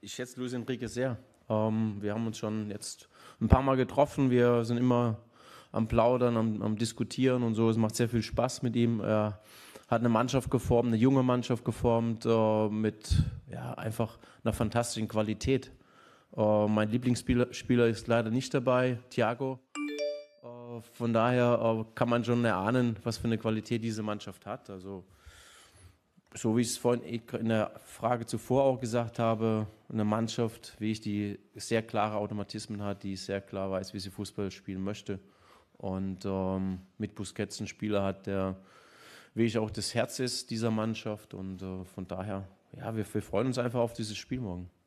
ich schätze Luis Enriquez sehr. Ähm, wir haben uns schon jetzt ein paar Mal getroffen. Wir sind immer am Plaudern, am, am Diskutieren und so. Es macht sehr viel Spaß mit ihm. Er hat eine Mannschaft geformt, eine junge Mannschaft geformt äh, mit ja, einfach einer fantastischen Qualität. Äh, mein Lieblingsspieler Spieler ist leider nicht dabei, Thiago. Äh, von daher äh, kann man schon erahnen, was für eine Qualität diese Mannschaft hat. Also so wie ich es vorhin eh in der Frage zuvor auch gesagt habe, eine Mannschaft, wie ich die sehr klare Automatismen hat, die sehr klar weiß, wie sie Fußball spielen möchte. Und ähm, mit Busquets einen Spieler hat, der wie ich auch das Herz ist dieser Mannschaft. Und äh, von daher, ja, wir, wir freuen uns einfach auf dieses Spiel morgen.